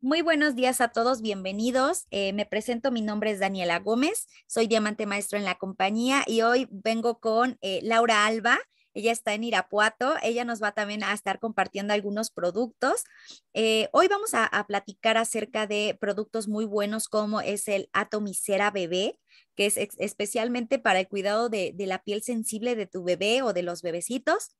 Muy buenos días a todos, bienvenidos. Eh, me presento, mi nombre es Daniela Gómez, soy diamante maestro en la compañía y hoy vengo con eh, Laura Alba. Ella está en Irapuato, ella nos va también a estar compartiendo algunos productos. Eh, hoy vamos a, platicar acerca de productos muy buenos como es el Atomicera Bebé, que es especialmente para el cuidado de la piel sensible de tu bebé o de los bebecitos.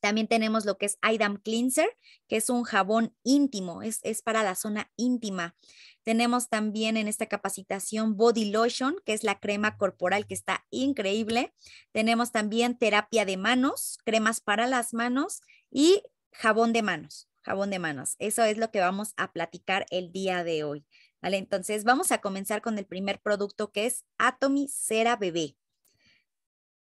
También tenemos lo que es IDAM Cleanser, que es un jabón íntimo, es, para la zona íntima. Tenemos también en esta capacitación Body Lotion, que es la crema corporal que está increíble. Tenemos también terapia de manos, cremas para las manos y jabón de manos, jabón de manos. Eso es lo que vamos a platicar el día de hoy. ¿vale? Entonces vamos a comenzar con el primer producto que es Atomy Cera Bebé.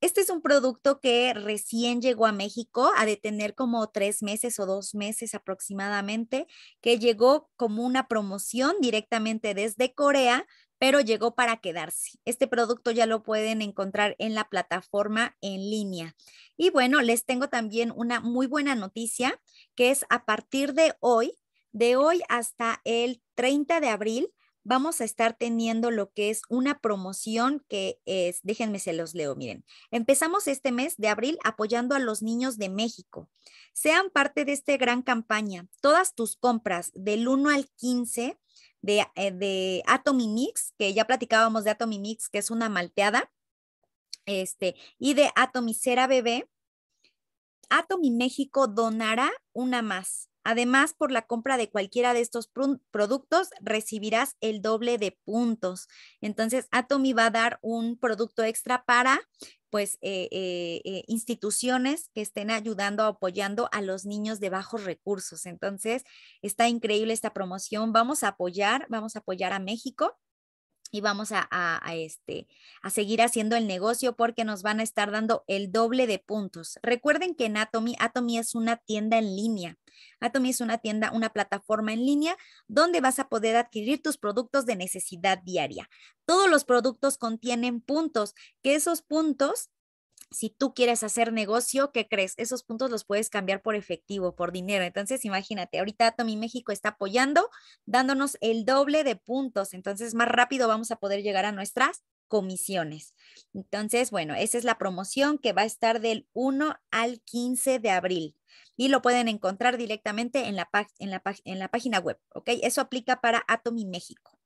Este es un producto que recién llegó a México, a detener como tres meses o dos meses aproximadamente, que llegó como una promoción directamente desde Corea, pero llegó para quedarse. Este producto ya lo pueden encontrar en la plataforma en línea. Y bueno, les tengo también una muy buena noticia, que es a partir de hoy, de hoy hasta el 30 de abril, vamos a estar teniendo lo que es una promoción que es, déjenme se los leo, miren, empezamos este mes de abril apoyando a los niños de México. Sean parte de esta gran campaña. Todas tus compras del 1 al 15 de, eh, de Atomy Mix, que ya platicábamos de Atomy Mix, que es una malteada, este, y de Cera Bebé, Atomy México donará una más. Además, por la compra de cualquiera de estos productos recibirás el doble de puntos. Entonces, Atomi va a dar un producto extra para pues eh, eh, eh, instituciones que estén ayudando, apoyando a los niños de bajos recursos. Entonces, está increíble esta promoción. Vamos a apoyar, vamos a apoyar a México y vamos a, este, a seguir haciendo el negocio porque nos van a estar dando el doble de puntos. Recuerden que en Atomy, Atomy es una tienda en línea. Atomy es una tienda, una plataforma en línea donde vas a poder adquirir tus productos de necesidad diaria. Todos los productos contienen puntos, que esos puntos si tú quieres hacer negocio, ¿qué crees? Esos puntos los puedes cambiar por efectivo, por dinero. Entonces, imagínate, ahorita Atomy México está apoyando, dándonos el doble de puntos. Entonces, más rápido vamos a poder llegar a nuestras comisiones. Entonces, bueno, esa es la promoción que va a estar del 1 al 15 de abril y lo pueden encontrar directamente en la, en la, página web, ¿ok? Eso aplica para Atomy México.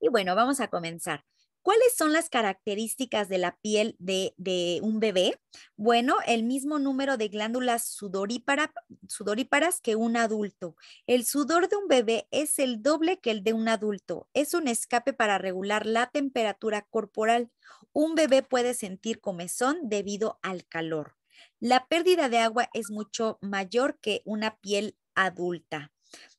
Y bueno, vamos a comenzar. ¿Cuáles son las características de la piel de, un bebé? Bueno, el mismo número de glándulas sudoríparas que un adulto. El sudor de un bebé es el doble que el de un adulto. Es un escape para regular la temperatura corporal. Un bebé puede sentir comezón debido al calor. La pérdida de agua es mucho mayor que una piel adulta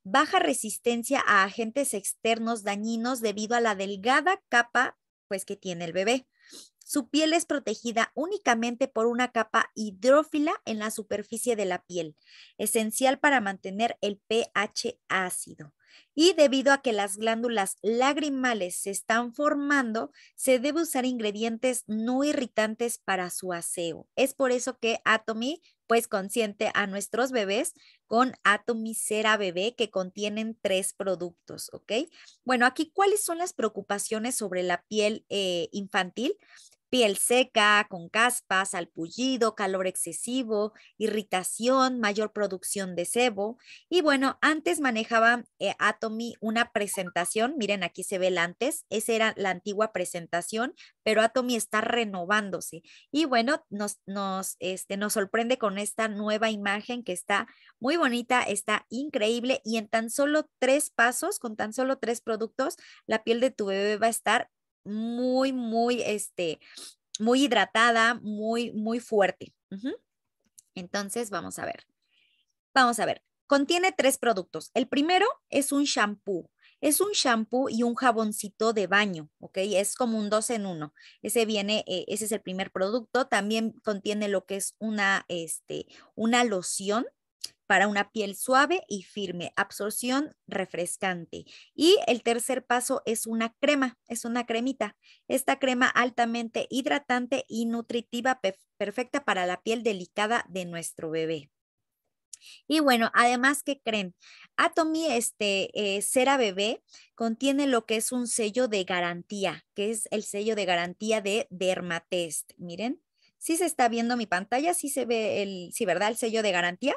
baja resistencia a agentes externos dañinos debido a la delgada capa pues que tiene el bebé. Su piel es protegida únicamente por una capa hidrófila en la superficie de la piel, esencial para mantener el pH ácido. Y debido a que las glándulas lagrimales se están formando, se debe usar ingredientes no irritantes para su aseo. Es por eso que Atomy pues consiente a nuestros bebés con Cera Bebé que contienen tres productos, ¿ok? Bueno, aquí cuáles son las preocupaciones sobre la piel eh, infantil piel seca, con caspas, alpullido, calor excesivo, irritación, mayor producción de sebo. Y bueno, antes manejaba eh, Atomy una presentación, miren aquí se ve el antes, esa era la antigua presentación, pero Atomy está renovándose. Y bueno, nos, este, nos sorprende con esta nueva imagen que está muy bonita, está increíble y en tan solo tres pasos, con tan solo tres productos, la piel de tu bebé va a estar muy, muy, este, muy hidratada, muy, muy fuerte. Entonces, vamos a ver. Vamos a ver. Contiene tres productos. El primero es un shampoo. Es un shampoo y un jaboncito de baño, ¿ok? Es como un dos en uno. Ese viene, eh, ese es el primer producto. También contiene lo que es una, este, una loción para una piel suave y firme, absorción refrescante. Y el tercer paso es una crema, es una cremita. Esta crema altamente hidratante y nutritiva perfecta para la piel delicada de nuestro bebé. Y bueno, además, ¿qué creen? Atomy este, eh, Cera Bebé contiene lo que es un sello de garantía, que es el sello de garantía de Dermatest. Miren, si se está viendo mi pantalla, si se ve el, ¿verdad? El sello de garantía.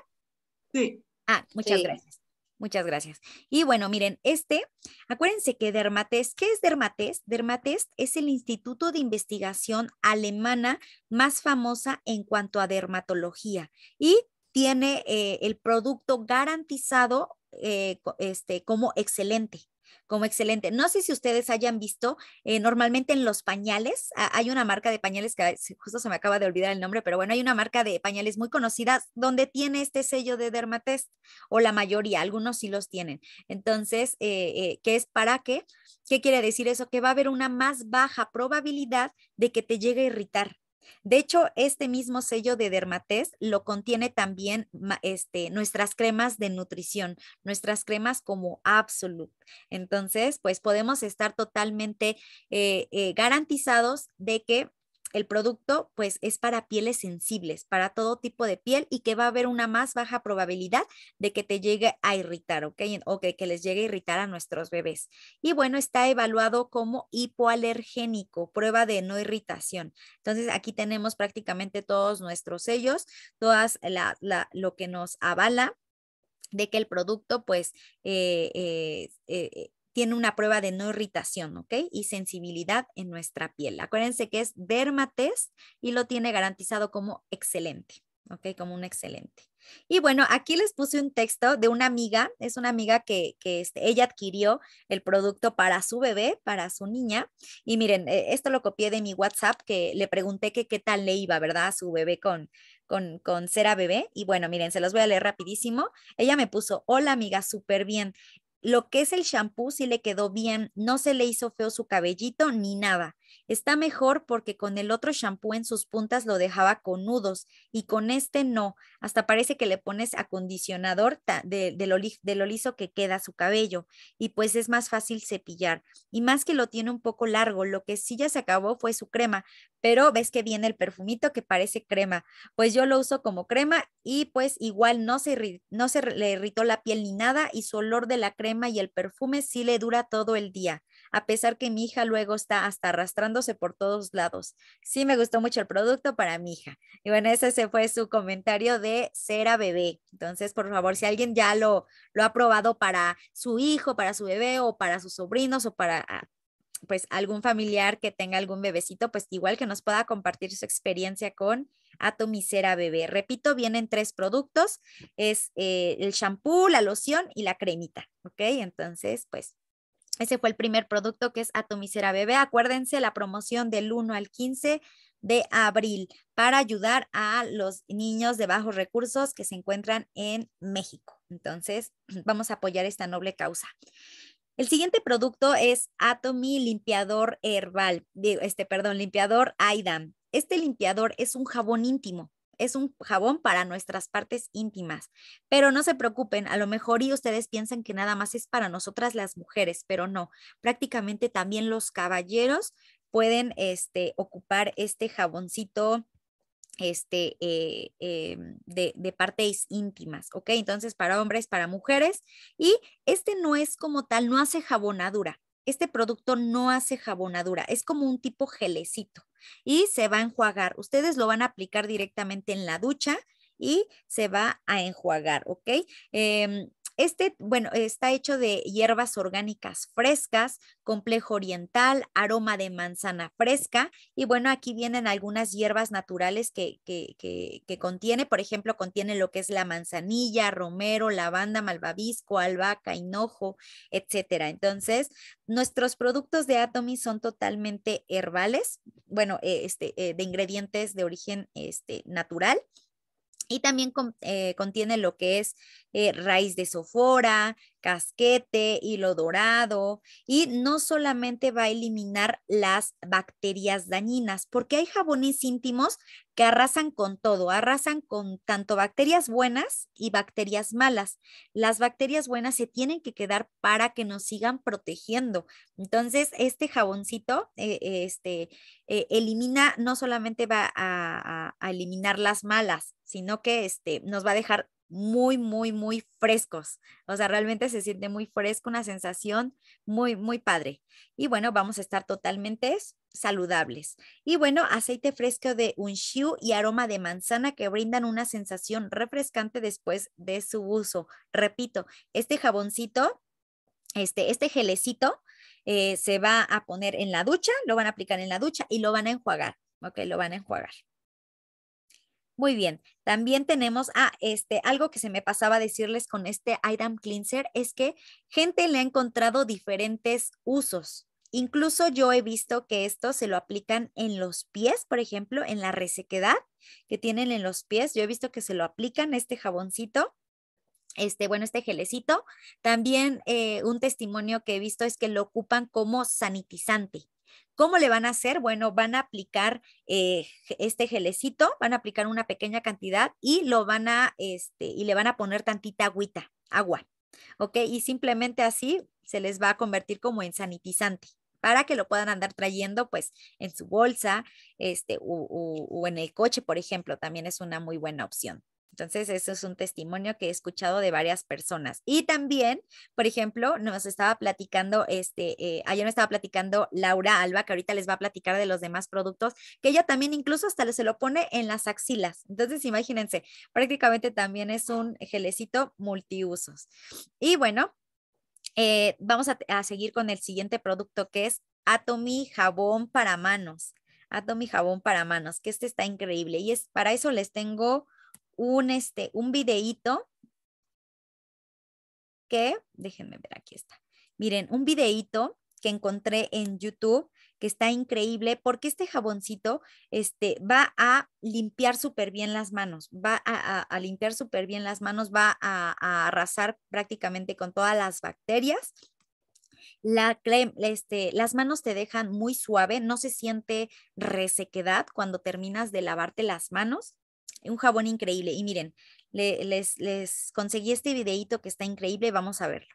Ah, muchas gracias. Muchas gracias. Y bueno, miren, este, acuérdense que Dermatest, ¿qué es Dermatest? Dermatest es el instituto de investigación alemana más famosa en cuanto a dermatología y tiene eh, el producto garantizado eh, este, como excelente como excelente. No sé si ustedes hayan visto, eh, normalmente en los pañales, hay una marca de pañales que justo se me acaba de olvidar el nombre, pero bueno, hay una marca de pañales muy conocida donde tiene este sello de Dermatest, o la mayoría, algunos sí los tienen. Entonces, eh, eh, ¿qué es para qué? ¿Qué quiere decir eso? Que va a haber una más baja probabilidad de que te llegue a irritar de hecho, este mismo sello de dermatez lo contiene también este, nuestras cremas de nutrición, nuestras cremas como Absolute. Entonces, pues podemos estar totalmente eh, eh, garantizados de que el producto pues es para pieles sensibles, para todo tipo de piel y que va a haber una más baja probabilidad de que te llegue a irritar, ¿ok? O que, les llegue a irritar a nuestros bebés. Y bueno, está evaluado como hipoalergénico, prueba de no irritación. Entonces aquí tenemos prácticamente todos nuestros sellos, todas la, la, lo que nos avala de que el producto pues eh, eh, eh tiene una prueba de no irritación, ¿ok? Y sensibilidad en nuestra piel. Acuérdense que es Dermatest y lo tiene garantizado como excelente, ¿ok? Como un excelente. Y bueno, aquí les puse un texto de una amiga, es una amiga que, que este, ella adquirió el producto para su bebé, para su niña. Y miren, eh, esto lo copié de mi WhatsApp, que le pregunté que qué tal le iba, ¿verdad? A su bebé con, con, con cera bebé. Y bueno, miren, se los voy a leer rapidísimo. Ella me puso, hola amiga, súper bien lo que es el shampoo si le quedó bien, no se le hizo feo su cabellito ni nada. Está mejor porque con el otro shampoo en sus puntas lo dejaba con nudos y con este no. Hasta parece que le pones acondicionador de, de, lo, liso que queda su cabello y pues es más fácil cepillar. Y más que lo tiene un poco largo, lo que sí ya se acabó fue su crema, pero ves que viene el perfumito que parece crema. Pues yo lo uso como crema y pues igual no se, no se le irritó la piel ni nada y su olor de la crema y el perfume sí le dura todo el día, a pesar que mi hija luego está hasta arrastrando por todos lados. Sí, me gustó mucho el producto para mi hija. Y bueno, ese fue su comentario de Cera Bebé. Entonces, por favor, si alguien ya lo, lo ha probado para su hijo, para su bebé o para sus sobrinos o para ah, pues algún familiar que tenga algún bebecito, pues igual que nos pueda compartir su experiencia con cera Bebé. Repito, vienen tres productos, es eh, el shampoo, la loción y la cremita, ¿ok? Entonces, pues ese fue el primer producto que es Atomicera Bebé. Acuérdense la promoción del 1 al 15 de abril para ayudar a los niños de bajos recursos que se encuentran en México. Entonces, vamos a apoyar esta noble causa. El siguiente producto es Atomy Limpiador Herbal, este, perdón, limpiador AIDAM. Este limpiador es un jabón íntimo es un jabón para nuestras partes íntimas. Pero no se preocupen, a lo mejor y ustedes piensan que nada más es para nosotras las mujeres, pero no, prácticamente también los caballeros pueden este, ocupar este jaboncito este, eh, em, de, de, partes íntimas, ¿ok? Entonces, para hombres, para mujeres, y este no es como tal, no hace jabonadura. Este producto no hace jabonadura, es como un tipo gelecito, y se va a enjuagar. Ustedes lo van a aplicar directamente en la ducha y se va a enjuagar, ¿ok? Em, este, bueno, está hecho de hierbas orgánicas frescas, complejo oriental, aroma de manzana fresca y bueno, aquí vienen algunas hierbas naturales que, que, que, contiene, por ejemplo, contiene lo que es la manzanilla, romero, lavanda, malvavisco, albahaca, hinojo, etcétera. Entonces, nuestros productos de Atomy son totalmente herbales, bueno, eh, este, eh, de ingredientes de origen este, natural y también eh, contiene lo que es eh, raíz de sofora, casquete, hilo dorado y no solamente va a eliminar las bacterias dañinas, porque hay jabones íntimos que arrasan con todo, arrasan con tanto bacterias buenas y bacterias malas. Las bacterias buenas se tienen que quedar para que nos sigan protegiendo. Entonces, este jaboncito eh, este, eh, elimina, no solamente va a eliminar las malas, sino que este, nos va a dejar muy, muy, muy frescos. O sea, realmente se siente muy fresco, una sensación muy, muy padre. Y bueno, vamos a estar totalmente saludables. Y bueno, aceite fresco de unshiu y aroma de manzana que brindan una sensación refrescante después de su uso. Repito, este jaboncito, este, este gelecito eh, se va a poner en la ducha, lo van a aplicar en la ducha y lo van a enjuagar. Ok, lo van a enjuagar. Muy bien, también tenemos a ah, este, algo que se me pasaba decirles con este item cleanser, es que gente le ha encontrado diferentes usos. Incluso yo he visto que esto se lo aplican en los pies, por ejemplo, en la resequedad que tienen en los pies. Yo he visto que se lo aplican este jaboncito este, bueno, este gelecito. También eh, un testimonio que he visto es que lo ocupan como sanitizante. ¿Cómo le van a hacer? Bueno, van a aplicar eh, este gelecito, van a aplicar una pequeña cantidad y lo van a, este, y le van a poner tantita agüita, agua, ¿ok? Y simplemente así se les va a convertir como en sanitizante para que lo puedan andar trayendo pues en su bolsa este, o en el coche, por ejemplo, también es una muy buena opción. Entonces, eso es un testimonio que he escuchado de varias personas. Y también, por ejemplo, nos estaba platicando, este, eh, ayer me estaba platicando Laura Alba, que ahorita les va a platicar de los demás productos, que ella también incluso hasta se lo pone en las axilas. Entonces, imagínense, prácticamente también es un gelecito multiusos. Y bueno, eh, vamos a, seguir con el siguiente producto que es Atomy Jabón para Manos. Atomy Jabón para Manos, que este está increíble. Y es para eso les tengo un, este, un videíto que, déjenme ver, aquí está. Miren, un videíto que encontré en YouTube que está increíble porque este jaboncito este, va a limpiar súper bien las manos, va a, limpiar súper bien las manos, va a, arrasar prácticamente con todas las bacterias. Este, las manos te dejan muy suave, no se siente resequedad cuando terminas de lavarte las manos un jabón increíble. Y miren, les, conseguí este videito que está increíble, vamos a verlo.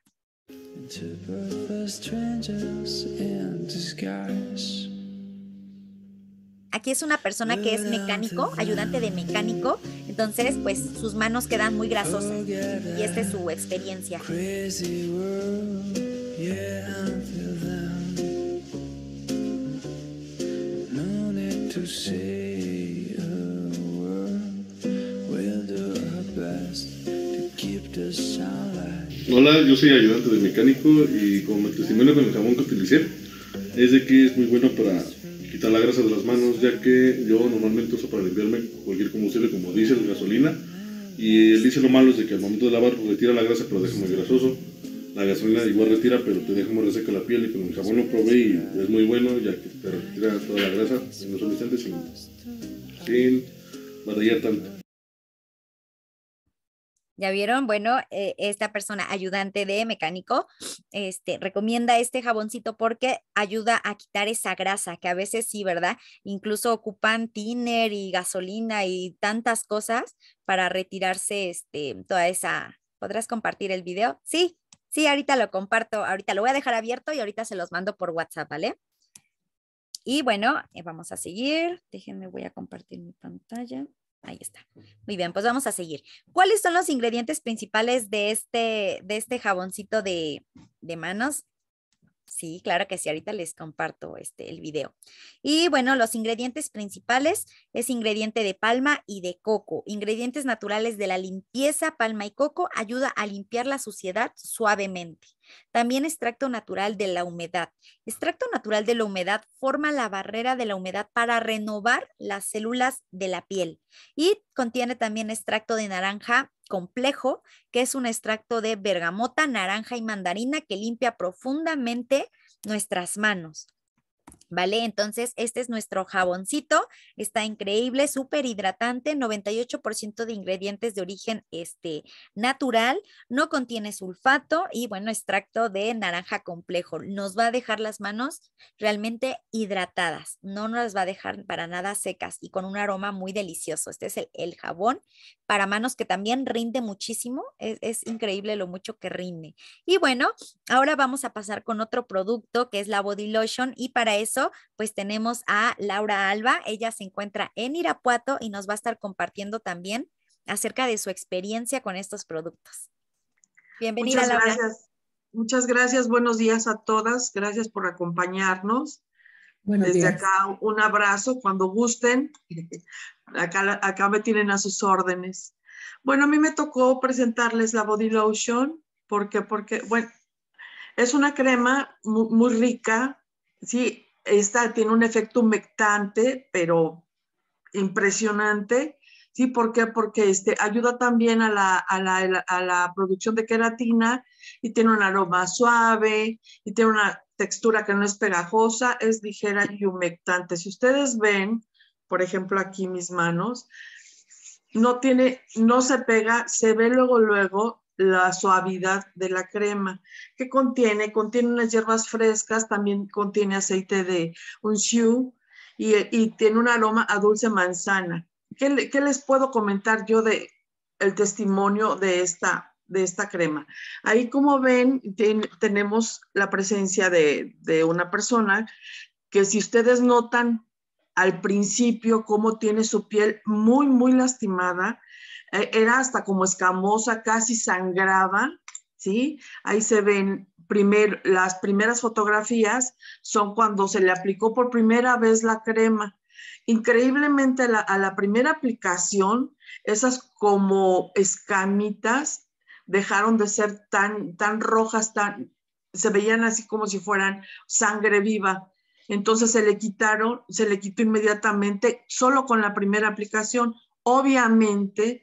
aquí es una persona que es mecánico, ayudante de mecánico, entonces pues sus manos quedan muy grasosas y esta es su experiencia. Hola, yo soy ayudante de mecánico y como testimonio con el jabón que utilicé es de que es muy bueno para quitar la grasa de las manos, ya que yo normalmente uso para limpiarme cualquier combustible como diésel, gasolina. Y el diésel lo malo es de que al momento de lavar retira pues, la grasa pero deja muy grasoso. La gasolina igual retira pero te deja muy reseca la piel y con el jabón lo probé y es muy bueno ya que te retira toda la grasa en los instantes sin, sin batallar tanto. Ya vieron, bueno, eh, esta persona ayudante de mecánico este, recomienda este jaboncito porque ayuda a quitar esa grasa que a veces sí, ¿verdad? Incluso ocupan tiner y gasolina y tantas cosas para retirarse este, toda esa... ¿Podrás compartir el video? Sí, sí, ahorita lo comparto, ahorita lo voy a dejar abierto y ahorita se los mando por WhatsApp, ¿vale? Y bueno, eh, vamos a seguir. Déjenme, voy a compartir mi pantalla. Ahí está. Muy bien, pues vamos a seguir. ¿Cuáles son los ingredientes principales de este, de este jaboncito de, manos? Sí, claro que sí, ahorita les comparto este, el video. Y bueno, los ingredientes principales es ingrediente de palma y de coco. Ingredientes naturales de la limpieza, palma y coco ayuda a limpiar la suciedad suavemente. También extracto natural de la humedad. Extracto natural de la humedad forma la barrera de la humedad para renovar las células de la piel y contiene también extracto de naranja complejo, que es un extracto de bergamota, naranja y mandarina que limpia profundamente nuestras manos. ¿vale? Entonces, este es nuestro jaboncito, está increíble, súper hidratante, 98% de ingredientes de origen este, natural, no contiene sulfato y, bueno, extracto de naranja complejo. Nos va a dejar las manos realmente hidratadas, no nos va a dejar para nada secas y con un aroma muy delicioso. Este es el, jabón para manos que también rinde muchísimo, es increíble lo mucho que rinde. Y bueno, ahora vamos a pasar con otro producto que es la Body Lotion y para eso pues tenemos a Laura Alba. Ella se encuentra en Irapuato y nos va a estar compartiendo también acerca de su experiencia con estos productos. Bienvenida, Muchas Laura. Gracias. Muchas gracias. Buenos días a todas. Gracias por acompañarnos. Desde acá un abrazo cuando gusten. Acá, me tienen a sus órdenes. Bueno, a mí me tocó presentarles la Body Lotion porque, porque bueno, es una crema muy, muy rica, sí, esta tiene un efecto humectante, pero impresionante. ¿Sí? ¿Por qué? Porque este, ayuda también a la, a, la, a la, producción de queratina y tiene un aroma suave y tiene una textura que no es pegajosa, es ligera y humectante. Si ustedes ven, por ejemplo, aquí mis manos, no tiene, no se pega, se ve luego, luego la suavidad de la crema. que contiene? Contiene unas hierbas frescas, también contiene aceite de un y, y tiene un aroma a dulce manzana. ¿Qué, les puedo comentar yo de el testimonio de esta, de esta crema? Ahí como ven, tenemos la presencia de, de una persona que si ustedes notan al principio cómo tiene su piel muy, muy lastimada, eh, era hasta como escamosa, casi sangraba, ¿sí? Ahí se ven primer, las primeras fotografías, son cuando se le aplicó por primera vez la crema. Increíblemente a la, primera aplicación, esas como escamitas dejaron de ser tan, tan rojas, tan, se veían así como si fueran sangre viva. Entonces se le quitaron, se le quitó inmediatamente solo con la primera aplicación. Obviamente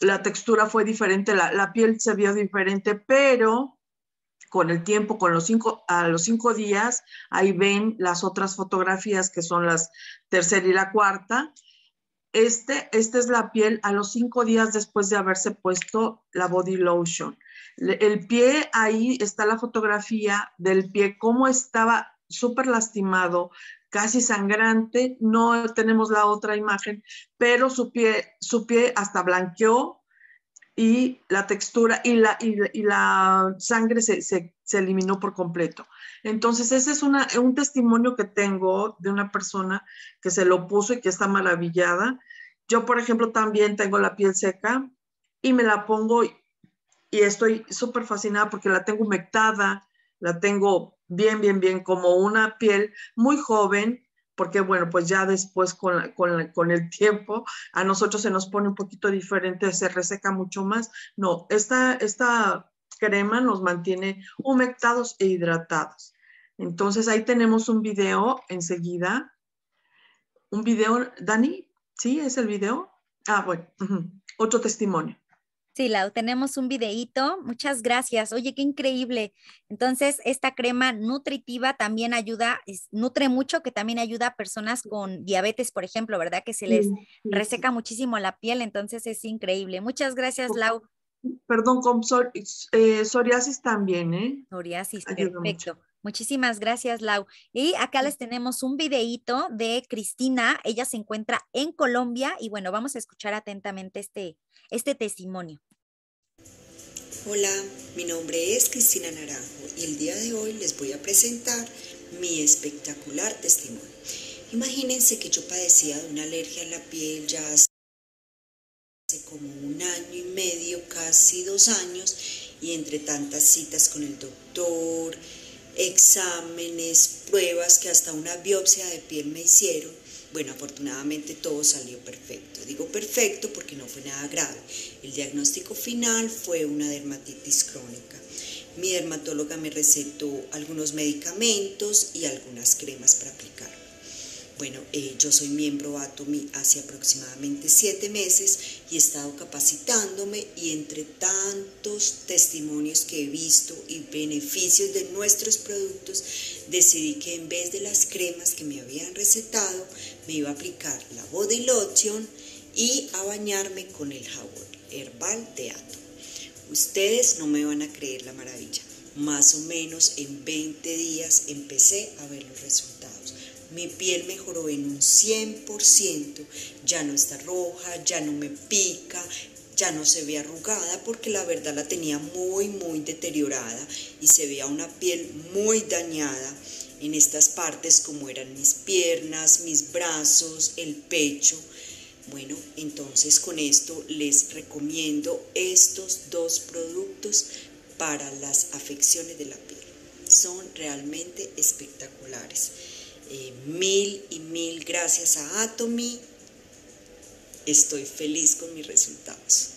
la textura fue diferente, la, piel se vio diferente, pero con el tiempo, con los cinco, a los cinco días, ahí ven las otras fotografías que son las tercera y la cuarta. Este, esta es la piel a los cinco días después de haberse puesto la body lotion. El pie, ahí está la fotografía del pie, cómo estaba súper lastimado, casi sangrante, no tenemos la otra imagen, pero su pie, su pie hasta blanqueó y la textura y la, y, la sangre se, se, se, eliminó por completo. Entonces, ese es una, un testimonio que tengo de una persona que se lo puso y que está maravillada. Yo, por ejemplo, también tengo la piel seca y me la pongo y estoy súper fascinada porque la tengo humectada, la tengo bien, bien, bien, como una piel muy joven, porque bueno, pues ya después con, el tiempo a nosotros se nos pone un poquito diferente, se reseca mucho más. No, esta, esta crema nos mantiene humectados e hidratados. Entonces ahí tenemos un video enseguida. Un video, Dani, ¿sí? ¿Es el video? Ah, bueno, otro testimonio. Sí, Lau, tenemos un videíto. Muchas gracias. Oye, qué increíble. Entonces, esta crema nutritiva también ayuda, nutre mucho, que también ayuda a personas con diabetes, por ejemplo, ¿verdad? Que se les reseca muchísimo la piel, entonces es increíble. Muchas gracias, Lau. Perdón, con eh, psoriasis también, ¿eh? Psoriasis, perfecto. Muchísimas gracias, Lau. Y acá mm. les tenemos un videíto de Cristina. Ella se encuentra en Colombia y bueno, vamos a escuchar atentamente este, este testimonio. Hola, mi nombre es Cristina Naranjo y el día de hoy les voy a presentar mi espectacular testimonio. Imagínense que yo padecía de una alergia en la piel ya hace como un año y medio, casi dos años, y entre tantas citas con el doctor, exámenes, pruebas que hasta una biopsia de piel me hicieron. Bueno, afortunadamente todo salió perfecto. Digo perfecto porque no fue nada grave. El diagnóstico final fue una dermatitis crónica. Mi dermatóloga me recetó algunos medicamentos y algunas cremas para aplicar. Bueno, eh, yo soy miembro Atomy hace aproximadamente siete meses y he estado capacitándome y entre tantos testimonios que he visto y beneficios de nuestros productos, decidí que en vez de las cremas que me habían recetado, me iba a aplicar la body lotion y a bañarme con el jabón herbal de Atomy. Ustedes no me van a creer la maravilla. Más o menos en 20 días empecé a ver los resultados. Mi piel mejoró en un 100%, ya no está roja, ya no me pica, ya no se ve arrugada porque la verdad la tenía muy, muy deteriorada y se veía una piel muy dañada en estas partes como eran mis piernas, mis brazos, el pecho. Bueno, entonces con esto les recomiendo estos dos productos para las afecciones de la piel. Son realmente espectaculares. Eh, mil y mil gracias a Atomy. Estoy feliz con mis resultados.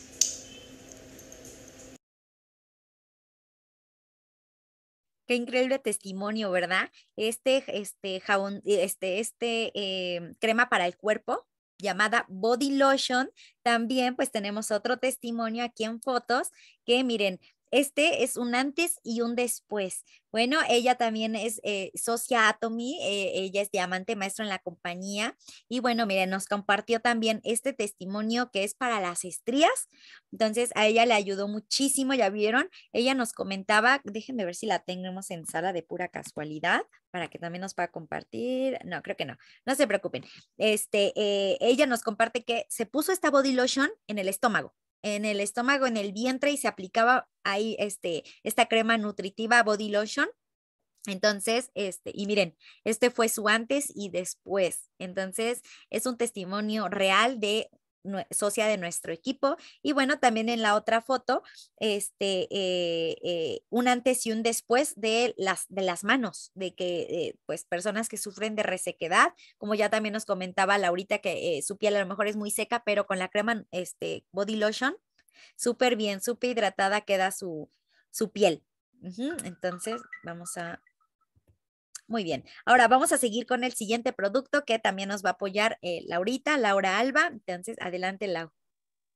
Qué increíble testimonio, ¿verdad? Este, este jabón, este, este em, crema para el cuerpo llamada Body Lotion. También pues tenemos otro testimonio aquí en fotos que miren, este es un antes y un después. Bueno, ella también es eh, socia Atomy, eh, ella es diamante maestro en la compañía y bueno, miren, nos compartió también este testimonio que es para las estrías. Entonces, a ella le ayudó muchísimo, ya vieron, ella nos comentaba, déjenme ver si la tenemos en sala de pura casualidad para que también nos pueda compartir. No, creo que no, no se preocupen. Este, eh, ella nos comparte que se puso esta body lotion en el estómago en el estómago, en el vientre y se aplicaba ahí este, esta crema nutritiva Body Lotion. Entonces, este, y miren, este fue su antes y después. Entonces, es un testimonio real de socia de nuestro equipo. Y bueno, también en la otra foto, este, eh, eh, un antes y un después de las, de las manos, de que eh, pues personas que sufren de resequedad, como ya también nos comentaba Laurita, que su piel a lo mejor es muy seca, pero con la crema este, body lotion, súper bien, súper hidratada queda su, su piel. Entonces, vamos a muy bien. Ahora vamos a seguir con el siguiente producto que también nos va a apoyar eh, Laurita, Laura Alba. Entonces, adelante, Lau.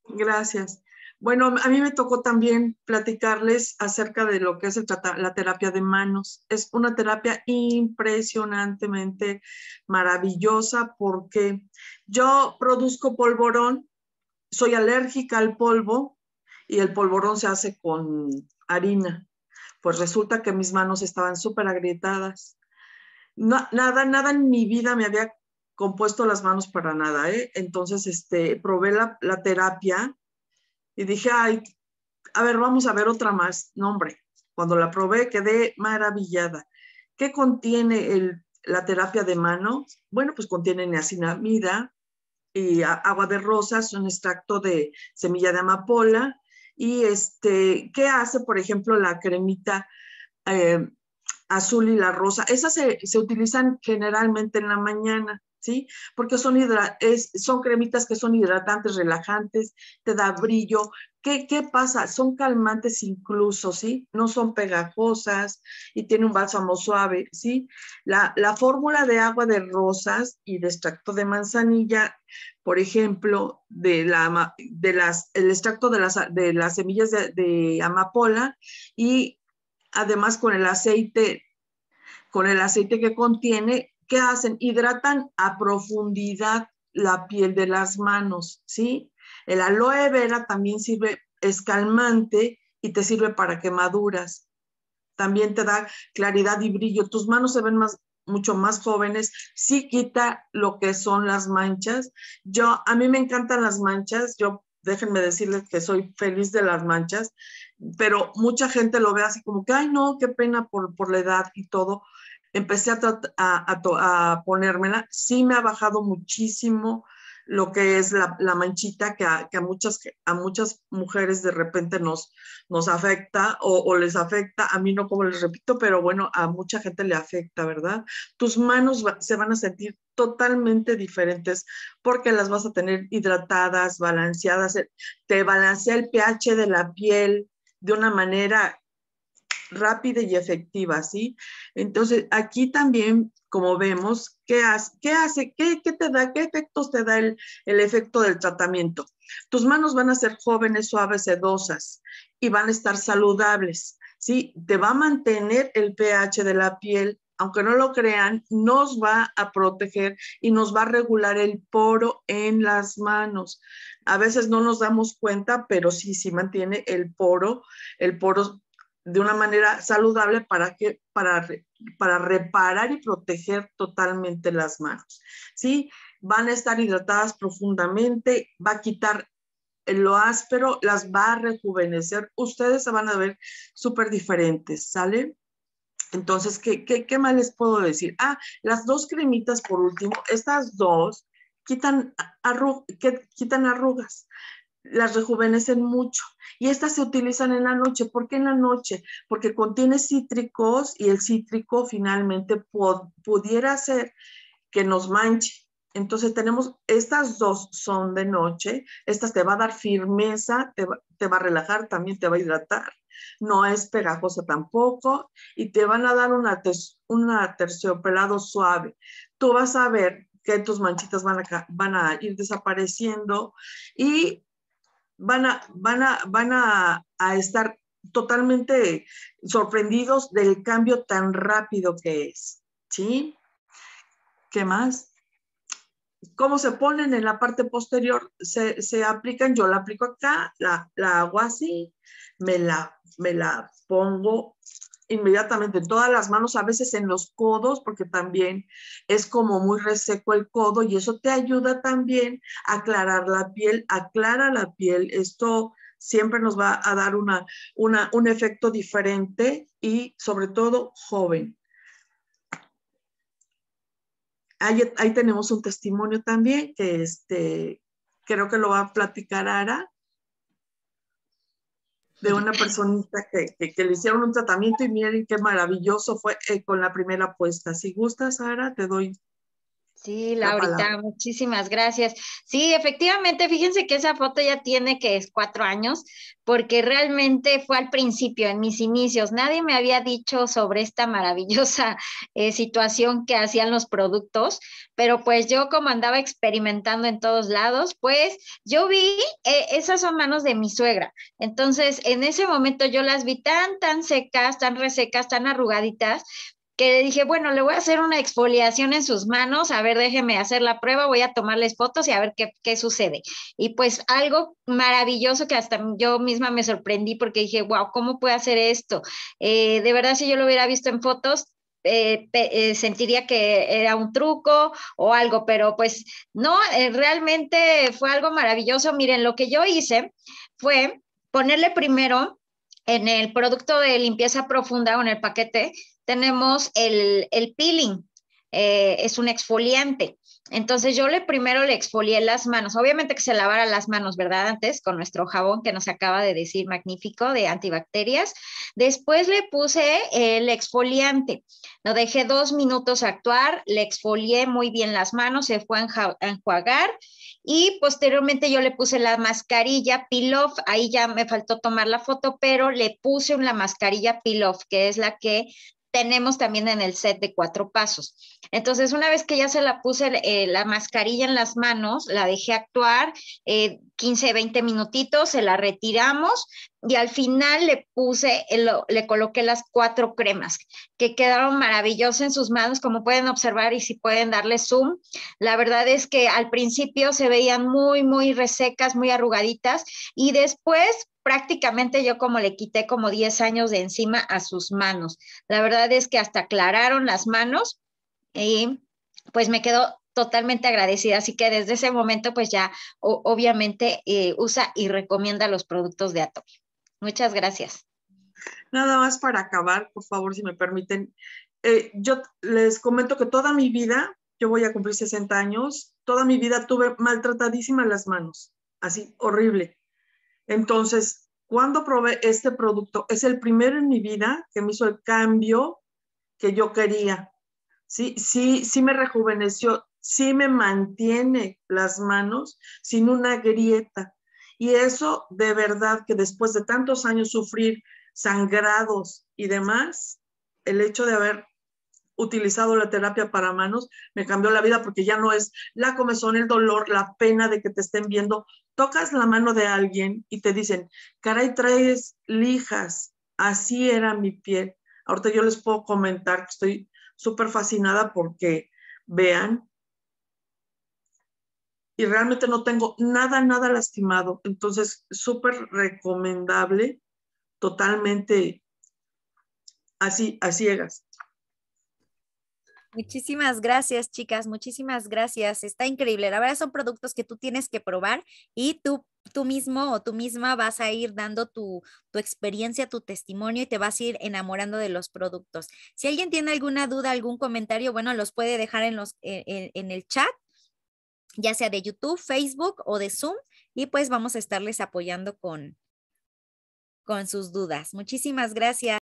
Gracias. Bueno, a mí me tocó también platicarles acerca de lo que es la terapia de manos. Es una terapia impresionantemente maravillosa porque yo produzco polvorón, soy alérgica al polvo y el polvorón se hace con harina. Pues resulta que mis manos estaban súper agrietadas nada, nada en mi vida me había compuesto las manos para nada, ¿eh? Entonces, este, probé la, terapia y dije, ay, a ver, vamos a ver otra más. No, hombre, cuando la probé quedé maravillada. ¿Qué contiene la terapia de mano? Bueno, pues contiene niacinamida y agua de rosas, un extracto de semilla de amapola. Y este, ¿qué hace, por ejemplo, la cremita eh, azul y la rosa. Esas se, utilizan generalmente en la mañana. ¿Sí? Porque son, hidra es, son cremitas que son hidratantes, relajantes, te da brillo. ¿Qué, pasa? Son calmantes incluso, ¿sí? No son pegajosas y tiene un bálsamo suave, ¿sí? La, fórmula de agua de rosas y de extracto de manzanilla, por ejemplo, de la, de las, el extracto de las, de las semillas de, de amapola y además con el aceite, con el aceite que contiene, ¿qué hacen? Hidratan a profundidad la piel de las manos, ¿sí? El aloe vera también sirve, es calmante y te sirve para quemaduras. También te da claridad y brillo. Tus manos se ven mucho más jóvenes. Sí quita lo que son las manchas. Yo, a mí me encantan las manchas. Yo déjenme decirles que soy feliz de las manchas, pero mucha gente lo ve así como que, ay, no, qué pena por, la edad y todo. Empecé a, a, a, ponérmela. Sí me ha bajado muchísimo lo que es la, manchita que, a, muchas, a muchas mujeres de repente nos, nos afecta o, o, les afecta. A mí no, como les repito, pero bueno, a mucha gente le afecta, ¿verdad? Tus manos se van a sentir totalmente diferentes porque las vas a tener hidratadas, balanceadas, eh, te balancea el pH de la piel de una manera rápida y efectiva, ¿sí? Entonces, aquí también, como vemos, ¿qué hace? ¿Qué, te da? ¿Qué efectos te da el, el, efecto del tratamiento? Tus manos van a ser jóvenes, suaves, sedosas y van a estar saludables, ¿sí? Te va a mantener el pH de la piel, aunque no lo crean, nos va a proteger y nos va a regular el poro en las manos. A veces no nos damos cuenta, pero sí, sí mantiene el poro, el poro de una manera saludable para que para, para reparar y proteger totalmente las manos. Sí, van a estar hidratadas profundamente, va a quitar lo áspero, las va a rejuvenecer. Ustedes se van a ver súper diferentes, ¿sale? Entonces, ¿qué, qué, más les puedo decir? Ah, las dos cremitas por último, estas dos quitan, quitan arrugas, las rejuvenecen mucho. Y estas se utilizan en la noche. ¿Por qué en la noche? Porque contiene cítricos y el cítrico finalmente pudiera hacer que nos manche. Entonces tenemos, estas dos son de noche, estas te va a dar firmeza, te va, te va a relajar, también te va a hidratar no es pegajosa tampoco y te van a dar una, aterciopelado terciopelado suave. Tú vas a ver que tus manchitas van a, van a ir desapareciendo y van a, van a, estar totalmente sorprendidos del cambio tan rápido que es. ¿Sí? ¿Qué más? ¿Cómo se ponen en la parte posterior? Se, aplican, yo la aplico acá, la, la hago así, me la me la pongo inmediatamente en todas las manos, a veces en los codos, porque también es como muy reseco el codo y eso te ayuda también a aclarar la piel, aclara la piel. Esto siempre nos va a dar una, un efecto diferente y sobre todo joven. Ahí, tenemos un testimonio también que este, creo que lo va a platicar Ara de una personita que, que, le hicieron un tratamiento y miren qué maravilloso fue eh, con la primera apuesta. Si gusta, Sara, te doy Sí, Laurita, muchísimas gracias. Sí, efectivamente, fíjense que esa foto ya tiene que es cuatro años, porque realmente fue al principio, en mis inicios. Nadie me había dicho sobre esta maravillosa eh, situación que hacían los productos, pero pues yo como andaba experimentando en todos lados, pues yo vi, eh, esas son manos de mi suegra. Entonces, en ese momento yo las vi tan, tan secas, tan resecas, tan arrugaditas, que le dije, bueno, le voy a hacer una exfoliación en sus manos, a ver, déjeme hacer la prueba, voy a tomarles fotos y a ver qué, sucede. Y pues algo maravilloso que hasta yo misma me sorprendí porque dije, wow, ¿cómo puede hacer esto? Eh, de verdad, si yo lo hubiera visto en fotos, eh, eh, sentiría que era un truco o algo, pero pues no, realmente fue algo maravilloso. Miren, lo que yo hice fue ponerle primero en el producto de limpieza profunda o en el paquete tenemos el, peeling, eh, es un exfoliante. Entonces yo le primero le exfolié las manos, obviamente que se lavara las manos, ¿verdad? Antes con nuestro jabón que nos acaba de decir magnífico de antibacterias. Después le puse el exfoliante, lo dejé dos minutos actuar, le exfolié muy bien las manos, se fue a enjuagar y posteriormente yo le puse la mascarilla Pilov, ahí ya me faltó tomar la foto, pero le puse una mascarilla Pilov, que es la que tenemos también en el set de cuatro pasos. Entonces, una vez que ya se la puse eh, la mascarilla en las manos, la dejé actuar 15, eh, 20 minutitos, se la retiramos y al final le puse, eh, le coloqué las cuatro cremas que quedaron maravillosas en sus manos, como pueden observar y si pueden darle zoom. La verdad es que al principio se veían muy, muy resecas, muy arrugaditas y después prácticamente yo como le quité como 10 años de encima a sus manos. La verdad es que hasta aclararon las manos y pues me quedó totalmente agradecida. Así que desde ese momento pues ya obviamente eh, usa y recomienda los productos de Atopio. Muchas gracias. Nada más para acabar, por favor, si me permiten. Eh, yo les comento que toda mi vida, yo voy a cumplir 60 años, toda mi vida tuve maltratadísimas las manos, así horrible entonces, cuando probé este producto, es el primero en mi vida que me hizo el cambio que yo quería. Sí, sí, sí me rejuveneció, sí me mantiene las manos sin una grieta. Y eso de verdad que después de tantos años sufrir sangrados y demás, el hecho de haber utilizado la terapia para manos, me cambió la vida porque ya no es la comezón, el dolor, la pena de que te estén viendo. Tocas la mano de alguien y te dicen, caray, traes lijas, así era mi piel. Ahorita yo les puedo comentar que estoy súper fascinada porque vean, y realmente no tengo nada, nada lastimado. Entonces, súper recomendable, totalmente así, a ciegas. Muchísimas gracias, chicas. Muchísimas gracias. Está increíble. La verdad son productos que tú tienes que probar y tú, tú mismo o tú misma vas a ir dando tu, tu experiencia, tu testimonio y te vas a ir enamorando de los productos. Si alguien tiene alguna duda, algún comentario, bueno, los puede dejar en, los, e, e, en el chat ya sea de YouTube, Facebook o de Zoom, y pues vamos a estarles apoyando con, con sus dudas. Muchísimas gracias.